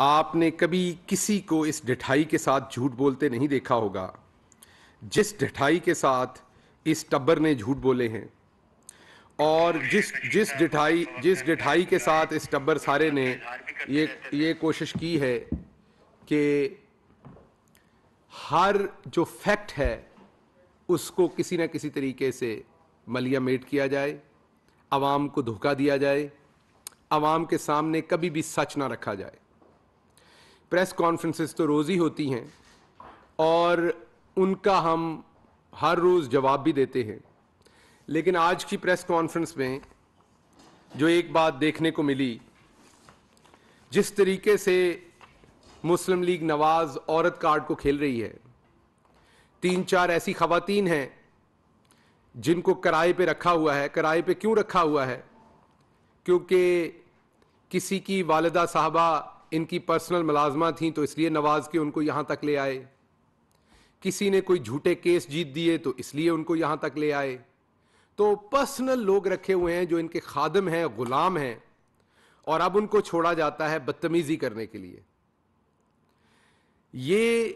आपने कभी किसी को इस डिठाई के साथ झूठ बोलते नहीं देखा होगा जिस डिठाई के साथ इस टब्बर ने झूठ बोले हैं और जिस जिस डिठाई जिस डिठाई के साथ इस टब्बर सारे ने ये ये कोशिश की है कि हर जो फैक्ट है उसको किसी न किसी तरीके से मलिया मेट किया जाए आवाम को धोखा दिया जाए आवाम के सामने कभी भी सच ना रखा जाए प्रेस कॉन्फ्रेंसेस तो रोज़ ही होती हैं और उनका हम हर रोज़ जवाब भी देते हैं लेकिन आज की प्रेस कॉन्फ्रेंस में जो एक बात देखने को मिली जिस तरीके से मुस्लिम लीग नवाज औरत कार्ड को खेल रही है तीन चार ऐसी खातन हैं जिनको किराए पे रखा हुआ है किराए पे क्यों रखा हुआ है क्योंकि किसी की वालदा साहबा इनकी पर्सनल मुलाजमा थी तो इसलिए नवाज के उनको यहाँ तक ले आए किसी ने कोई झूठे केस जीत दिए तो इसलिए उनको यहाँ तक ले आए तो पर्सनल लोग रखे हुए हैं जो इनके खादम हैं गुलाम हैं और अब उनको छोड़ा जाता है बदतमीजी करने के लिए ये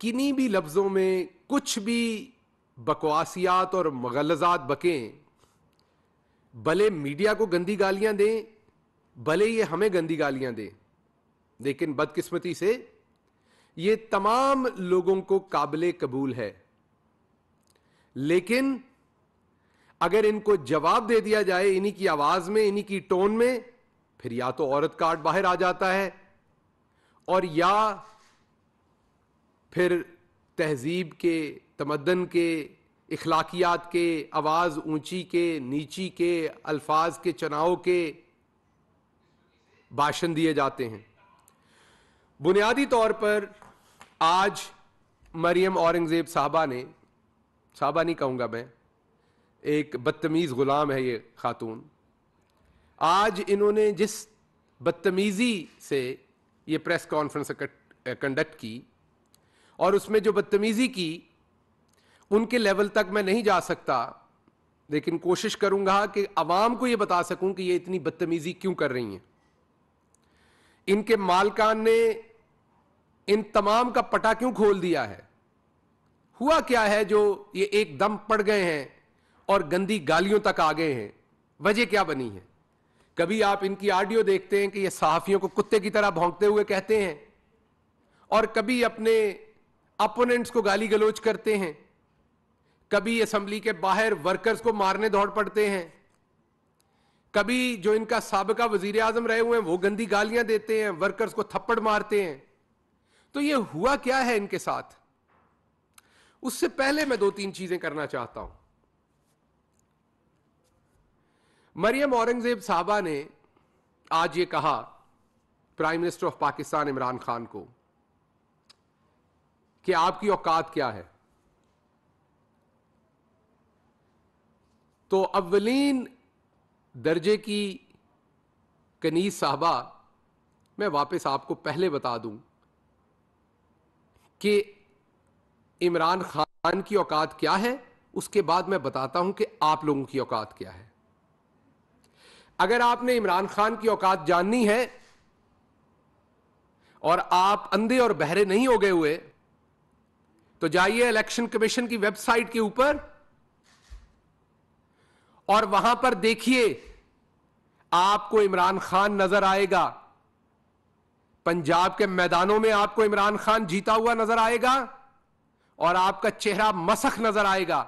किन्हीं भी लफ्ज़ों में कुछ भी बकवासियात और मगलजात बकें भले मीडिया को गंदी गालियां दें भले ये हमें गंदी गालियां दें लेकिन बदकिस्मती से ये तमाम लोगों को काबिल कबूल है लेकिन अगर इनको जवाब दे दिया जाए इन्हीं की आवाज में इन्हीं की टोन में फिर या तो औरत कार्ड बाहर आ जाता है और या फिर तहजीब के तमदन के इखलाकियात के आवाज़ ऊंची के नीची के अल्फाज के चनाव के भाषण दिए जाते हैं बुनियादी तौर पर आज मरियम औरंगज़ेब साहबा ने साहबा नहीं कहूँगा मैं एक बदतमीज़ ग़ुलाम है ये खातून आज इन्होंने जिस बदतमीज़ी से ये प्रेस कॉन्फ्रेंस कंडक्ट की और उसमें जो बदतमीज़ी की उनके लेवल तक मैं नहीं जा सकता लेकिन कोशिश करूंगा कि आवाम को ये बता सकूं कि ये इतनी बदतमीज़ी क्यों कर रही हैं इनके मालकान ने इन तमाम का पटा क्यों खोल दिया है हुआ क्या है जो ये एकदम पड़ गए हैं और गंदी गालियों तक आ गए हैं वजह क्या बनी है कभी आप इनकी ऑडियो देखते हैं कि ये सहाफ़ियों को कुत्ते की तरह भोंकते हुए कहते हैं और कभी अपने अपोनेंट्स को गाली गलोच करते हैं कभी असम्बली के बाहर वर्कर्स को मारने दौड़ पड़ते हैं कभी जो इनका सबका वजीर आजम रहे हुए हैं वो गंदी गालियां देते हैं वर्कर्स को थप्पड़ मारते हैं तो ये हुआ क्या है इनके साथ उससे पहले मैं दो तीन चीजें करना चाहता हूं मरियम औरंगजेब साहबा ने आज ये कहा prime minister of Pakistan Imran Khan को कि आपकी औकात क्या है तो अवलीन दर्जे की कनीज साहबा मैं वापस आपको पहले बता दूं कि इमरान खान की औकात क्या है उसके बाद मैं बताता हूं कि आप लोगों की औकात क्या है अगर आपने इमरान खान की औकात जाननी है और आप अंधे और बहरे नहीं हो गए हुए तो जाइए इलेक्शन कमीशन की वेबसाइट के ऊपर और वहां पर देखिए आपको इमरान खान नजर आएगा पंजाब के मैदानों में आपको इमरान खान जीता हुआ नजर आएगा और आपका चेहरा मसख नजर आएगा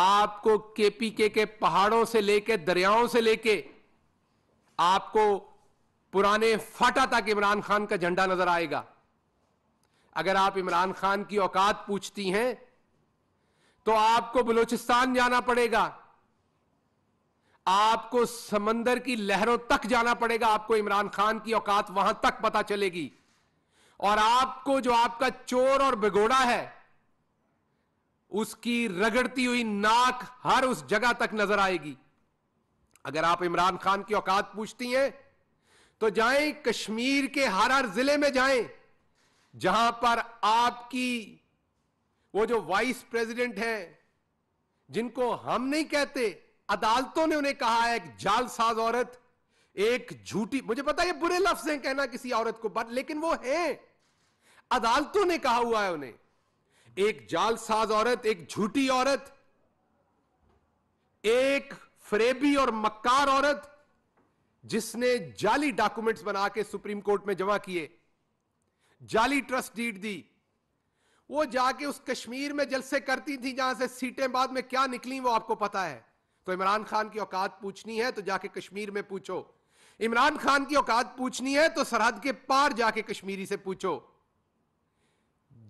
आपको केपीके के पहाड़ों से लेके दरियाओं से लेके आपको पुराने फाटा तक इमरान खान का झंडा नजर आएगा अगर आप इमरान खान की औकात पूछती हैं तो आपको बलूचिस्तान जाना पड़ेगा आपको समंदर की लहरों तक जाना पड़ेगा आपको इमरान खान की औकात वहां तक पता चलेगी और आपको जो आपका चोर और भिगोड़ा है उसकी रगड़ती हुई नाक हर उस जगह तक नजर आएगी अगर आप इमरान खान की औकात पूछती हैं तो जाएं कश्मीर के हर हर जिले में जाएं जहां पर आपकी वो जो वाइस प्रेसिडेंट हैं जिनको हम नहीं कहते अदालतों ने उन्हें कहा है एक जालसाज औरत एक झूठी मुझे पता है बुरे लफ्ज हैं कहना किसी औरत को बट लेकिन वो है अदालतों ने कहा हुआ है उन्हें एक जालसाज औरत एक झूठी औरत एक फरेबी और मक्कार औरत जिसने जाली डॉक्यूमेंट्स बना के सुप्रीम कोर्ट में जमा किए जाली ट्रस्ट डीड दी वो जाके उस कश्मीर में जलसे करती थी जहां से सीटें बाद में क्या निकली वो आपको पता है तो इमरान खान की औकात पूछनी है तो जाके कश्मीर में पूछो इमरान खान की औकात पूछनी है तो सरहद के पार जाके कश्मीरी से पूछो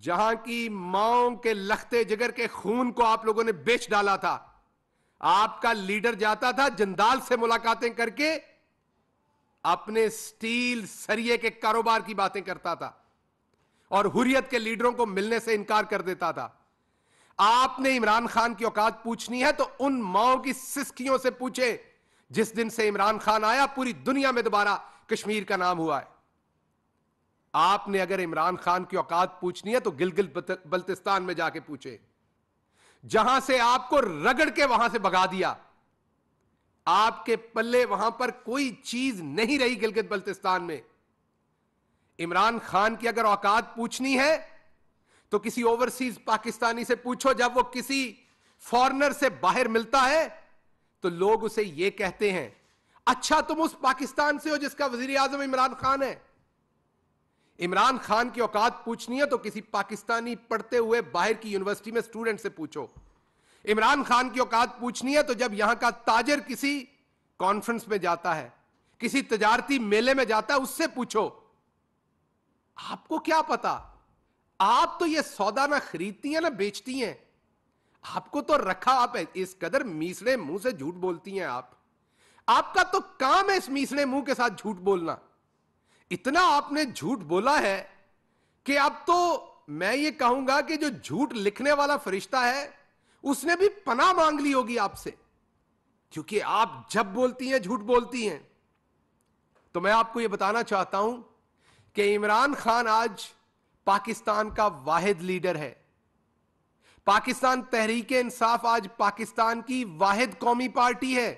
जहां की माओ के लखते जिगर के खून को आप लोगों ने बेच डाला था आपका लीडर जाता था जंदाल से मुलाकातें करके अपने स्टील सरिये के कारोबार की बातें करता था और हुरियत के लीडरों को मिलने से इनकार कर देता था आपने इमरान खान की औकात पूछनी है तो उन माओ की सिस्कियों से पूछे जिस दिन से इमरान खान आया पूरी दुनिया में दोबारा कश्मीर का नाम हुआ है आपने अगर इमरान खान की औकात पूछनी है तो गिलगित बल्तिस्तान में जाके पूछे जहां से आपको रगड़ के वहां से भगा दिया आपके पल्ले वहां पर कोई चीज नहीं रही गिलगित बल्तिस्तान में इमरान खान की अगर औकात पूछनी है तो किसी ओवरसीज पाकिस्तानी से पूछो जब वो किसी फॉरनर से बाहर मिलता है तो लोग उसे ये कहते हैं अच्छा तुम उस पाकिस्तान से हो जिसका वजीर आजम इमरान खान है इमरान खान की औकात पूछनी है तो किसी पाकिस्तानी पढ़ते हुए बाहर की यूनिवर्सिटी में स्टूडेंट से पूछो इमरान खान की औकात पूछनी है तो जब यहां का ताजर किसी कॉन्फ्रेंस में जाता है किसी तजारती मेले में जाता है उससे पूछो आपको क्या पता आप तो ये सौदा ना खरीदती हैं ना बेचती हैं आपको तो रखा आप इस कदर मीसले मुंह से झूठ बोलती हैं आप आपका तो काम है इस मीसले मुंह के साथ झूठ बोलना इतना आपने झूठ बोला है कि अब तो मैं ये कहूंगा कि जो झूठ लिखने वाला फरिश्ता है उसने भी पना मांग ली होगी आपसे क्योंकि आप जब बोलती हैं झूठ बोलती हैं तो मैं आपको यह बताना चाहता हूं कि इमरान खान आज पाकिस्तान का वाहिद लीडर है पाकिस्तान तहरीक इंसाफ आज पाकिस्तान की वाहिद कौमी पार्टी है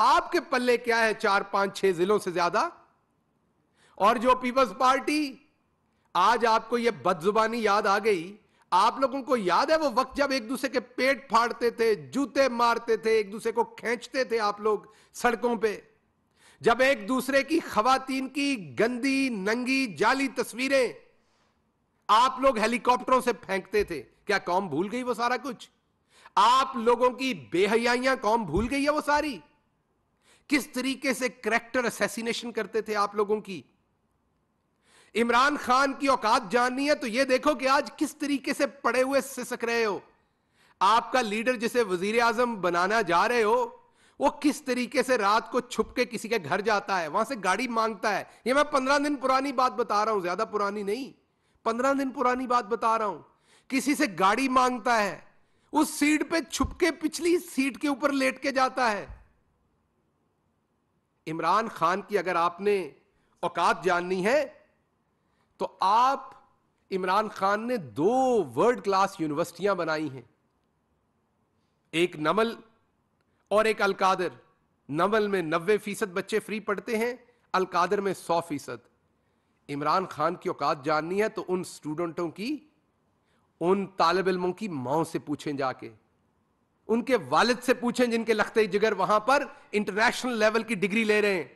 आपके पल्ले क्या है चार पांच छह जिलों से ज्यादा और जो पीपल्स पार्टी आज आपको यह बदजुबानी याद आ गई आप लोगों को याद है वो वक्त जब एक दूसरे के पेट फाड़ते थे जूते मारते थे एक दूसरे को खींचते थे आप लोग सड़कों पे जब एक दूसरे की खवातीन की गंदी नंगी जाली तस्वीरें आप लोग हेलीकॉप्टरों से फेंकते थे क्या कौम भूल गई वो सारा कुछ आप लोगों की बेहयाइयां कौम भूल गई है वो सारी किस तरीके से करेक्टर असैसिनेशन करते थे आप लोगों की इमरान खान की औकात जाननी है तो यह देखो कि आज किस तरीके से पड़े हुए सिसक रहे हो आपका लीडर जिसे वजीर आजम बनाना जा रहे हो वो किस तरीके से रात को छुप के किसी के घर जाता है वहां से गाड़ी मांगता है ये मैं पंद्रह दिन पुरानी बात बता रहा हूं ज्यादा पुरानी नहीं पंद्रह दिन पुरानी बात बता रहा हूं किसी से गाड़ी मांगता है उस सीट पे छुपके पिछली सीट के ऊपर लेट के जाता है इमरान खान की अगर आपने औकात जाननी है तो आप इमरान खान ने दो वर्ल्ड क्लास यूनिवर्सिटियां बनाई हैं एक नमल और एक अलकादर नमल में नब्बे फीसद बच्चे फ्री पढ़ते हैं अलकादर में सौ फीसद इमरान खान की औकात जाननी है तो उन स्टूडेंटों की उन तालब इलमों की माओ से पूछें जाके उनके वालिद से पूछें जिनके लखते जिगर वहां पर इंटरनेशनल लेवल की डिग्री ले रहे हैं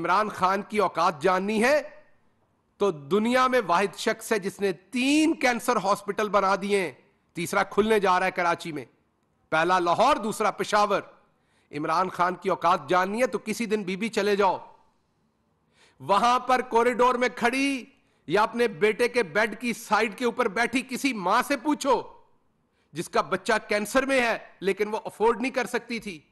इमरान खान की औकात जाननी है तो दुनिया में वाहिद शख्स है जिसने तीन कैंसर हॉस्पिटल बना दिए तीसरा खुलने जा रहा है कराची में पहला लाहौर दूसरा पिशावर इमरान खान की औकात जाननी है तो किसी दिन बीबी चले जाओ वहां पर कॉरिडोर में खड़ी या अपने बेटे के बेड की साइड के ऊपर बैठी किसी मां से पूछो जिसका बच्चा कैंसर में है लेकिन वो अफोर्ड नहीं कर सकती थी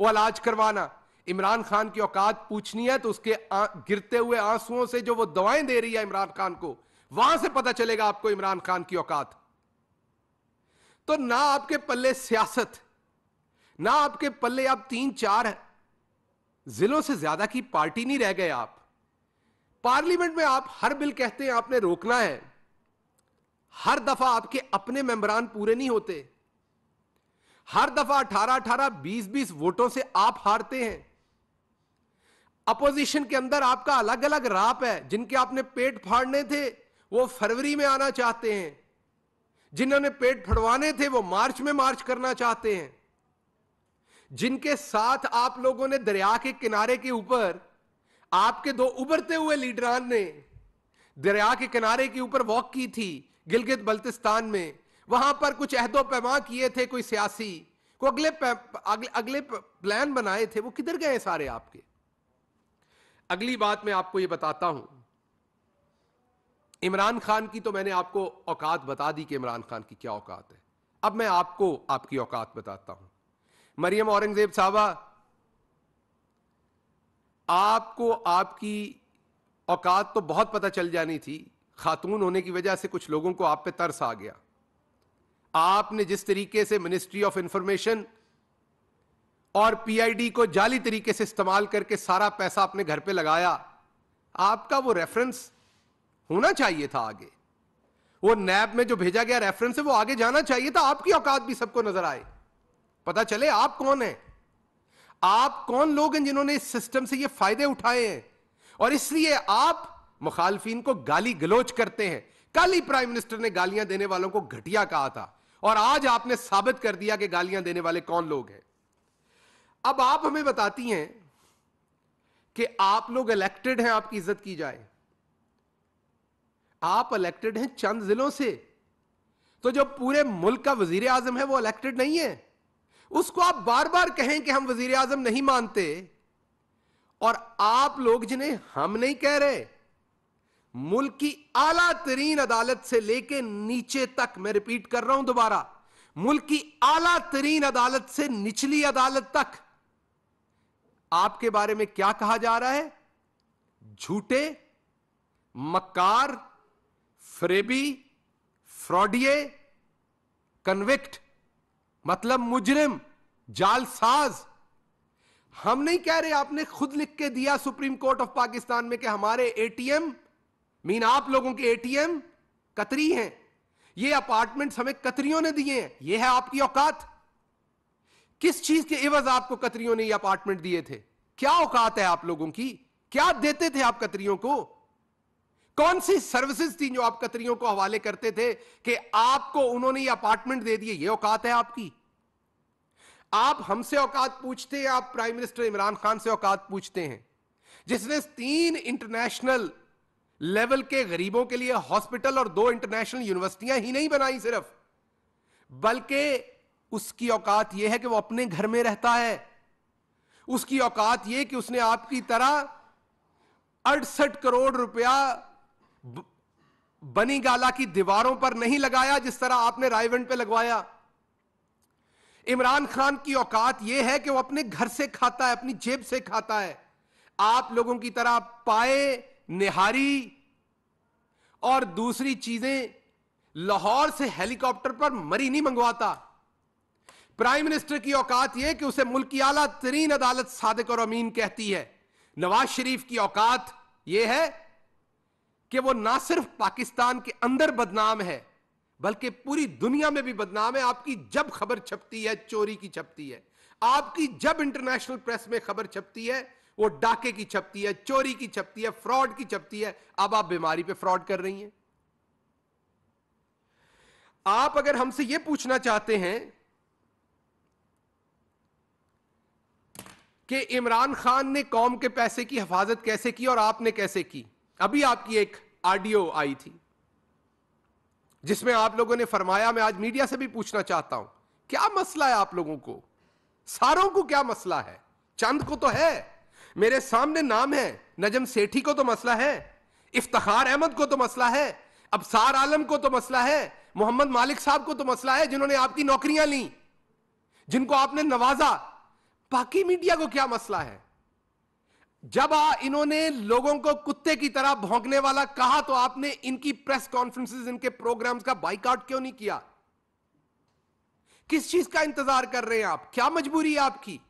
वो इलाज करवाना इमरान खान की औकात पूछनी है तो उसके आ, गिरते हुए आंसुओं से जो वो दवाएं दे रही है इमरान खान को वहां से पता चलेगा आपको इमरान खान की औकात तो ना आपके पल्ले सियासत ना आपके पल्ले आप तीन चार जिलों से ज्यादा की पार्टी नहीं रह गए आप पार्लियामेंट में आप हर बिल कहते हैं आपने रोकना है हर दफा आपके अपने मेंबरान पूरे नहीं होते हर दफा अठारह अठारह बीस बीस वोटों से आप हारते हैं अपोजिशन के अंदर आपका अलग अलग राप है जिनके आपने पेट फाड़ने थे वो फरवरी में आना चाहते हैं जिन्होंने पेट फड़वाने थे वो मार्च में मार्च करना चाहते हैं जिनके साथ आप लोगों ने दरिया के किनारे के ऊपर आपके दो उभरते हुए लीडरान ने दरिया के किनारे के ऊपर वॉक की थी गिलगित बल्तिस्तान में वहां पर कुछ अहदो पैमा किए थे कोई सियासी को अगले अगले, अगले प्लान बनाए थे वो किधर गए सारे आपके अगली बात मैं आपको ये बताता हूं इमरान खान की तो मैंने आपको औकात बता दी कि इमरान खान की क्या औकात है अब मैं आपको आपकी औकात बताता हूं मरियम औरंगजेब साहबा आपको आपकी औकात तो बहुत पता चल जानी थी खातून होने की वजह से कुछ लोगों को आप पे तरस आ गया आपने जिस तरीके से मिनिस्ट्री ऑफ इंफॉर्मेशन और पीआईडी को जाली तरीके से इस्तेमाल करके सारा पैसा अपने घर पे लगाया आपका वो रेफरेंस होना चाहिए था आगे वो नैब में जो भेजा गया रेफरेंस है वो आगे जाना चाहिए था आपकी औकात भी सबको नजर आए पता चले आप कौन है आप कौन लोग हैं जिन्होंने इस सिस्टम से ये फायदे उठाए हैं और इसलिए आप मुखालफिन को गाली गलोच करते हैं कल ही प्राइम मिनिस्टर ने गालियां देने वालों को घटिया कहा था और आज आपने साबित कर दिया कि गालियां देने वाले कौन लोग हैं अब आप हमें बताती हैं कि आप लोग इलेक्टेड हैं आपकी इज्जत की जाए आप इलेक्टेड हैं चंद जिलों से तो जो पूरे मुल्क का वजीर आजम है वो इलेक्टेड नहीं है उसको आप बार बार कहें कि हम वजीर आजम नहीं मानते और आप लोग जिन्हें हम नहीं कह रहे मुल्क की आला तरीन अदालत से लेकर नीचे तक मैं रिपीट कर रहा हूं दोबारा मुल्क की आला तरीन अदालत से निचली अदालत तक आपके बारे में क्या कहा जा रहा है झूठे मक्कार फ्रेबी फ्रॉडिये कन्विक्ट मतलब मुजरिम जालसाज हम नहीं कह रहे आपने खुद लिख के दिया सुप्रीम कोर्ट ऑफ पाकिस्तान में कि हमारे एटीएम मीन आप लोगों के एटीएम कतरी हैं ये अपार्टमेंट्स हमें कतरियों ने दिए हैं ये है आपकी औकात किस चीज के एवज आपको कतरियों ने ये अपार्टमेंट दिए थे क्या औकात है आप लोगों की क्या देते थे आप कतरियों को कौन सी सर्विसेज थी जो आप कतरियों को हवाले करते थे कि आपको उन्होंने ये अपार्टमेंट दे दिए ये औकात है आपकी आप हमसे औकात पूछते हैं आप प्राइम मिनिस्टर इमरान खान से औकात पूछते हैं जिसने तीन इंटरनेशनल लेवल के गरीबों के लिए हॉस्पिटल और दो इंटरनेशनल यूनिवर्सिटियां ही नहीं बनाई सिर्फ बल्कि उसकी औकात यह है कि वो अपने घर में रहता है उसकी औकात यह कि उसने आपकी तरह अड़सठ करोड़ रुपया बनी गाला की दीवारों पर नहीं लगाया जिस तरह आपने रायवंड पे लगवाया इमरान खान की औकात यह है कि वो अपने घर से खाता है अपनी जेब से खाता है आप लोगों की तरह पाए निहारी और दूसरी चीजें लाहौर से हेलीकॉप्टर पर मरी नहीं मंगवाता प्राइम मिनिस्टर की औकात यह कि उसे मुल्क की आला तरीन अदालत सादिक और अमीन कहती है नवाज शरीफ की औकात यह है कि वो ना सिर्फ पाकिस्तान के अंदर बदनाम है बल्कि पूरी दुनिया में भी बदनाम है आपकी जब खबर छपती है चोरी की छपती है आपकी जब इंटरनेशनल प्रेस में खबर छपती है वो डाके की छपती है चोरी की छपती है फ्रॉड की छपती है अब आप बीमारी पे फ्रॉड कर रही हैं आप अगर हमसे ये पूछना चाहते हैं कि इमरान खान ने कौम के पैसे की हिफाजत कैसे की और आपने कैसे की अभी आपकी एक ऑडियो आई थी जिसमें आप लोगों ने फरमाया मैं आज मीडिया से भी पूछना चाहता हूं क्या मसला है आप लोगों को सारों को क्या मसला है चंद को तो है मेरे सामने नाम है नजम सेठी को तो मसला है इफ्तार अहमद को तो मसला है अबसार आलम को तो मसला है मोहम्मद मालिक साहब को तो मसला है जिन्होंने आपकी नौकरियां ली जिनको आपने नवाजा बाकी मीडिया को क्या मसला है जब आ, इन्होंने लोगों को कुत्ते की तरह भोंकने वाला कहा तो आपने इनकी प्रेस कॉन्फ्रेंसिस इनके प्रोग्राम्स का बाइकआउट क्यों नहीं किया किस चीज का इंतजार कर रहे हैं आप क्या मजबूरी है आपकी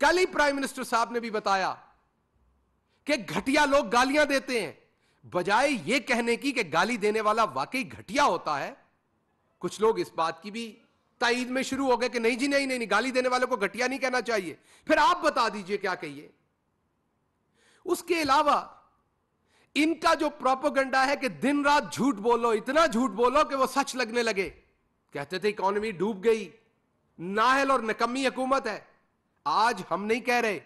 कल ही प्राइम मिनिस्टर साहब ने भी बताया कि घटिया लोग गालियां देते हैं बजाय यह कहने की कि गाली देने वाला वाकई घटिया होता है कुछ लोग इस बात की भी ताइद में शुरू हो गए कि नहीं जी नहीं नहीं, नहीं गाली देने वाले को घटिया नहीं कहना चाहिए फिर आप बता दीजिए क्या कहिए उसके अलावा इनका जो प्रोपोगंडा है कि दिन रात झूठ बोलो इतना झूठ बोलो कि वो सच लगने लगे कहते थे इकोनॉमी डूब गई नाहल और नकमी हुकूमत है आज हम नहीं कह रहे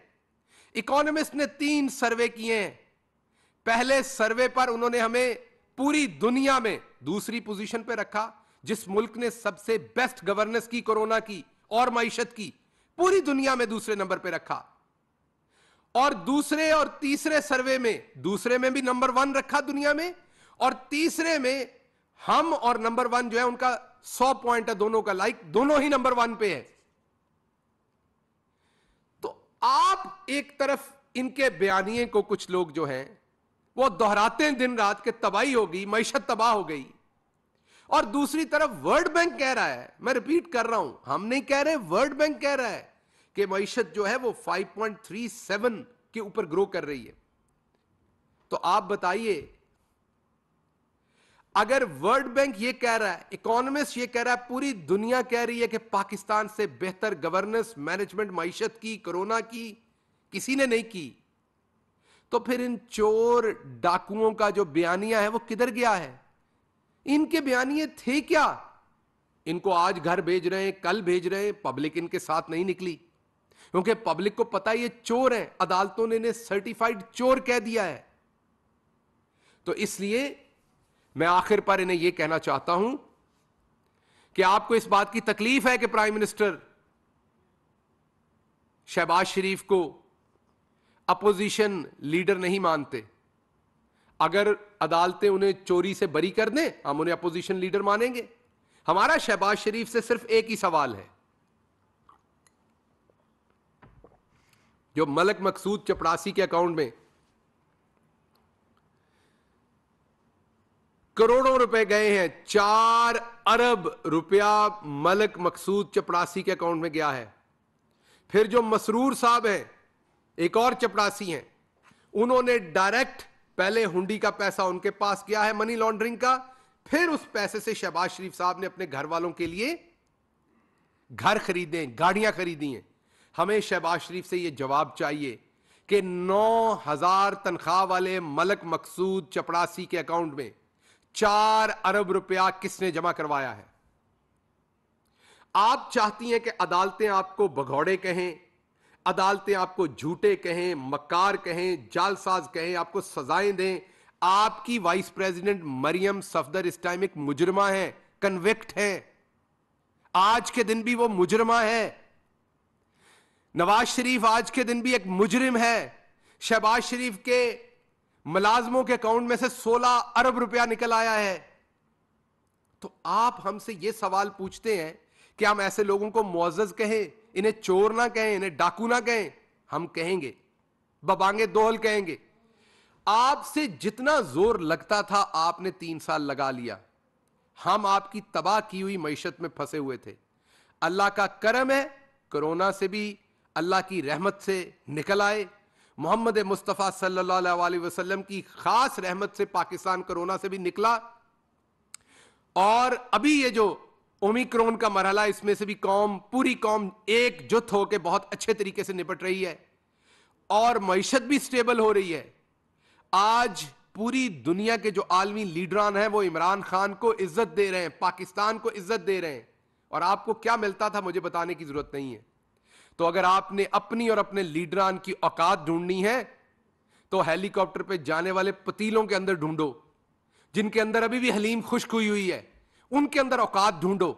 इकोनॉमिस्ट ने तीन सर्वे किए हैं पहले सर्वे पर उन्होंने हमें पूरी दुनिया में दूसरी पोजीशन पर रखा जिस मुल्क ने सबसे बेस्ट गवर्नेंस की कोरोना की और मीशत की पूरी दुनिया में दूसरे नंबर पर रखा और दूसरे और तीसरे सर्वे में दूसरे में भी नंबर वन रखा दुनिया में और तीसरे में हम और नंबर वन जो है उनका सौ पॉइंट है दोनों का लाइक दोनों ही नंबर वन पे है तो आप एक तरफ इनके बयानिए को कुछ लोग जो हैं वो दोहराते हैं दिन रात के तबाही हो गई मीशत तबाह हो गई और दूसरी तरफ वर्ल्ड बैंक कह रहा है मैं रिपीट कर रहा हूं हम नहीं कह रहे वर्ल्ड बैंक कह रहा है कि मीशत जो है वो 5.37 के ऊपर ग्रो कर रही है तो आप बताइए अगर वर्ल्ड बैंक ये कह रहा है इकोनॉमिस्ट ये कह रहा है पूरी दुनिया कह रही है कि पाकिस्तान से बेहतर गवर्नेंस मैनेजमेंट मीशत की कोरोना की किसी ने नहीं की तो फिर इन चोर डाकुओं का जो बयानिया है वो किधर गया है इनके बयानिए थे क्या इनको आज घर भेज रहे हैं कल भेज रहे हैं पब्लिक इनके साथ नहीं निकली क्योंकि पब्लिक को पता ये चोर है अदालतों ने इन्हें सर्टिफाइड चोर कह दिया है तो इसलिए मैं आखिर पर इन्हें यह कहना चाहता हूं कि आपको इस बात की तकलीफ है कि प्राइम मिनिस्टर शहबाज शरीफ को अपोजिशन लीडर नहीं मानते अगर अदालतें उन्हें चोरी से बरी कर दें हम उन्हें अपोजिशन लीडर मानेंगे हमारा शहबाज शरीफ से सिर्फ एक ही सवाल है जो मलक मकसूद चपरासी के अकाउंट में करोड़ों रुपए गए हैं चार अरब रुपया मलक मकसूद चपरासी के अकाउंट में गया है फिर जो मसरूर साहब हैं एक और चपरासी हैं उन्होंने डायरेक्ट पहले हुंडी का पैसा उनके पास गया है मनी लॉन्ड्रिंग का फिर उस पैसे से शहबाज शरीफ साहब ने अपने घर वालों के लिए घर खरीदे गाड़ियां खरीदी हैं हमें शहबाज शरीफ से ये जवाब चाहिए कि नौ हजार तनख्वाह वाले मलक मकसूद चपड़ासी के अकाउंट में चार अरब रुपया किसने जमा करवाया है आप चाहती हैं कि अदालतें आपको भगौड़े कहें अदालतें आपको झूठे कहें मक्कार कहें जालसाज कहें आपको सजाएं दें आपकी वाइस प्रेसिडेंट मरियम सफदर इस टाइम एक मुजरमा है कन्विक्ट है आज के दिन भी वो मुजरमा है नवाज शरीफ आज के दिन भी एक मुजरिम है शहबाज शरीफ के मुलाजमों के अकाउंट में से 16 अरब रुपया निकल आया है तो आप हमसे यह सवाल पूछते हैं कि हम ऐसे लोगों को मुआवज कहें इन्हें चोर ना कहें इन्हें डाकू ना कहें हम कहेंगे बबांगे दोहल कहेंगे आपसे जितना जोर लगता था आपने तीन साल लगा लिया हम आपकी तबाह की हुई मीशत में फंसे हुए थे अल्लाह का करम है कोरोना से भी अल्लाह की रहमत से निकल आए मोहम्मद मुस्तफ़ा सल्ला वसलम की ख़ास रहमत से पाकिस्तान कोरोना से भी निकला और अभी ये जो ओमिक्रोन का मरहला इसमें से भी कौम पूरी कौम एकजुट होकर बहुत अच्छे तरीके से निपट रही है और मीशत भी स्टेबल हो रही है आज पूरी दुनिया के जो आलमी लीडरान हैं वो इमरान खान को इज्जत दे रहे हैं पाकिस्तान को इज्जत दे रहे हैं और आपको क्या मिलता था मुझे बताने की जरूरत नहीं है तो अगर आपने अपनी और अपने लीडरान की औकात ढूंढनी है तो हेलीकॉप्टर पे जाने वाले पतीलों के अंदर ढूंढो जिनके अंदर अभी भी हलीम खुश्क हुई हुई है उनके अंदर औकात ढूंढो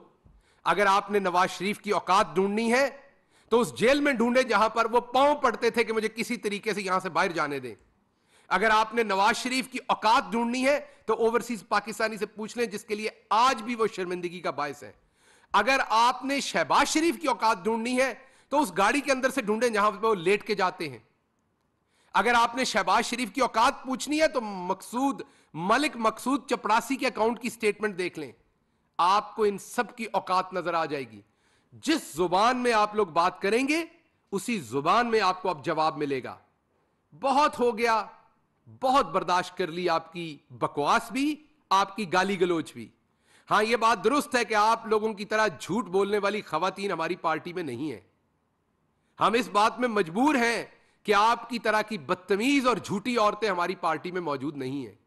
अगर आपने नवाज शरीफ की औकात ढूंढनी है तो उस जेल में ढूंढे जहां पर वो पांव पड़ते थे कि मुझे किसी तरीके से यहां से बाहर जाने दें अगर आपने नवाज शरीफ की औकात ढूंढनी है तो ओवरसीज पाकिस्तानी से पूछ लें जिसके लिए आज भी वो शर्मिंदगी का बायस है अगर आपने शहबाज शरीफ की औकात ढूंढनी है तो उस गाड़ी के अंदर से ढूंढें जहां पर वो लेट के जाते हैं अगर आपने शहबाज शरीफ की औकात पूछनी है तो मकसूद मलिक मकसूद चपरासी के अकाउंट की स्टेटमेंट देख लें आपको इन सब की औकात नजर आ जाएगी जिस जुबान में आप लोग बात करेंगे उसी जुबान में आपको अब जवाब मिलेगा बहुत हो गया बहुत बर्दाश्त कर ली आपकी बकवास भी आपकी गाली गलोच भी हां यह बात दुरुस्त है कि आप लोगों की तरह झूठ बोलने वाली खातन हमारी पार्टी में नहीं है हम इस बात में मजबूर हैं कि आपकी तरह की बदतमीज और झूठी औरतें हमारी पार्टी में मौजूद नहीं है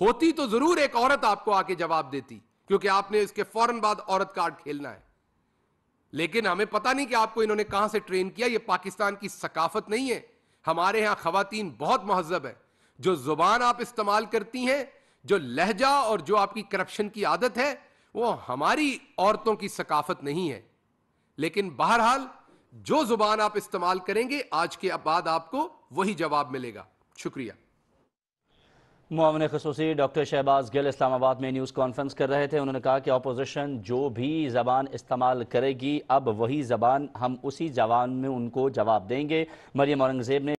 होती तो जरूर एक औरत आपको आके जवाब देती क्योंकि आपने इसके फौरन बाद औरत कार्ड खेलना है लेकिन हमें पता नहीं कि आपको इन्होंने कहां से ट्रेन किया ये पाकिस्तान की सकाफत नहीं है हमारे यहां खातन बहुत महजब है जो जुबान आप इस्तेमाल करती हैं जो लहजा और जो आपकी करप्शन की आदत है वो हमारी औरतों की सकाफत नहीं है लेकिन बहरहाल जो जुबान आप इस्तेमाल करेंगे आज के बाद आपको वही जवाब मिलेगा शुक्रिया मामन खसूस डॉक्टर शहबाज गिल इस्लामाबाद में न्यूज़ कॉन्फ्रेंस कर रहे थे उन्होंने कहा कि अपोजिशन जो भी ज़बान इस्तेमाल करेगी अब वही ज़बान हम उसी जबान में उनको जवाब देंगे मरियम औरंगजेब ने